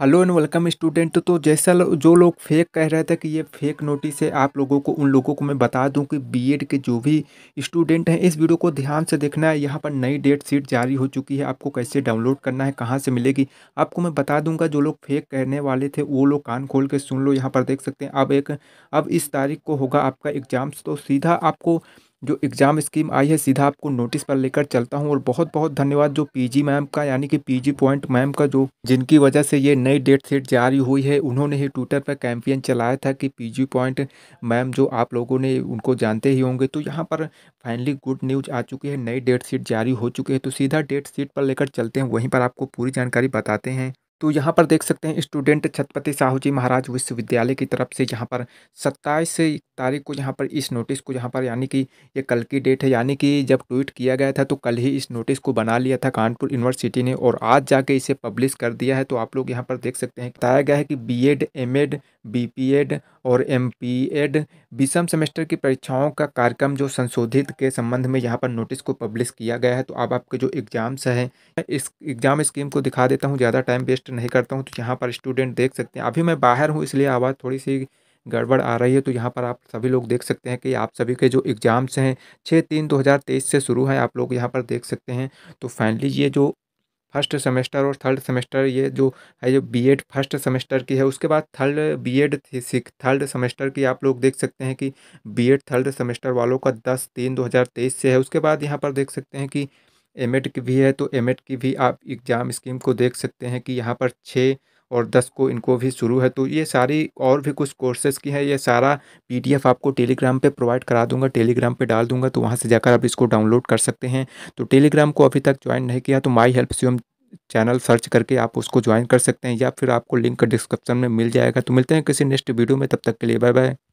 hello and welcome student तो जैसा जो लोग फेक कह रहे थे कि ये फेक नोटिस है आप लोगों को उन लोगों को मैं बता दूं कि बीएड के जो भी स्टूडेंट हैं इस वीडियो को ध्यान से देखना है यहाँ पर नई डेट शीट जारी हो चुकी है आपको कैसे डाउनलोड करना है कहाँ से मिलेगी आपको मैं बता दूंगा जो लोग फेक कहने वाले थे वो लोग कान खोल के सुन लो यहाँ पर देख सकते हैं अब एक अब इस तारीख को होगा आपका एग्ज़ाम्स तो सीधा आपको जो एग्ज़ाम स्कीम आई है सीधा आपको नोटिस पर लेकर चलता हूँ और बहुत बहुत धन्यवाद जो पीजी मैम का यानी कि पीजी पॉइंट मैम का जो जिनकी वजह से ये नई डेट सेट जारी हुई है उन्होंने ही ट्विटर पर कैंपेन चलाया था कि पीजी पॉइंट मैम जो आप लोगों ने उनको जानते ही होंगे तो यहाँ पर फाइनली गुड न्यूज़ आ चुकी है नई डेट सीट जारी हो चुकी है तो सीधा डेट सीट पर लेकर चलते हैं वहीं पर आपको पूरी जानकारी बताते हैं तो यहाँ पर देख सकते हैं स्टूडेंट छत्रपति साहू जी महाराज विश्वविद्यालय की तरफ से जहाँ पर सत्ताईस तारीख को यहाँ पर इस नोटिस को यहाँ पर यानी कि ये कल की डेट है यानी कि जब ट्वीट किया गया था तो कल ही इस नोटिस को बना लिया था कानपुर यूनिवर्सिटी ने और आज जाके इसे पब्लिश कर दिया है तो आप लोग यहाँ पर देख सकते हैं बताया गया है कि B Ed M Ed B P Ed और एम पी एड बीसम सेमेस्टर की परीक्षाओं का कार्यक्रम जो संशोधित के संबंध में यहाँ पर नोटिस को पब्लिश किया गया है तो अब आपके जो एग्जाम्स हैं इस एग्जाम स्कीम को दिखा देता हूँ ज़्यादा टाइम वेस्ट नहीं करता हूँ तो यहाँ पर स्टूडेंट देख सकते हैं अभी मैं बाहर हूँ इसलिए आवाज़ थोड़ी सी गड़बड़ आ रही है तो यहाँ पर आप सभी लोग देख सकते हैं कि आप सभी के जो एग्ज़ाम्स हैं छः तीन दो हज़ार तेईस से शुरू है आप लोग यहाँ पर देख सकते हैं तो फाइनली ये जो फर्स्ट सेमेस्टर और थर्ड सेमेस्टर ये जो है जो बीएड फर्स्ट सेमेस्टर की है उसके बाद third B Ed Ed third semester की आप लोग देख सकते हैं कि बीएड थर्ड सेमेस्टर वालों का दस तीन दो हज़ार तेईस से है उसके बाद यहाँ पर देख सकते हैं कि एमेड e की भी है तो एमेड e की भी आप एग्ज़ाम स्कीम को देख सकते हैं कि यहाँ पर छः और दस को इनको भी शुरू है तो ये सारी और भी कुछ कोर्सेज़ की है ये सारा पीडीएफ आपको टेलीग्राम पे प्रोवाइड करा दूंगा टेलीग्राम पे डाल दूंगा तो वहाँ से जाकर आप इसको डाउनलोड कर सकते हैं तो टेलीग्राम को अभी तक ज्वाइन नहीं किया तो my help C channel search करके आप उसको ज्वाइन कर सकते हैं या फिर आपको लिंक डिस्क्रिप्शन में मिल जाएगा तो मिलते हैं किसी नेक्स्ट वीडियो में तब तक के लिए बाय बाय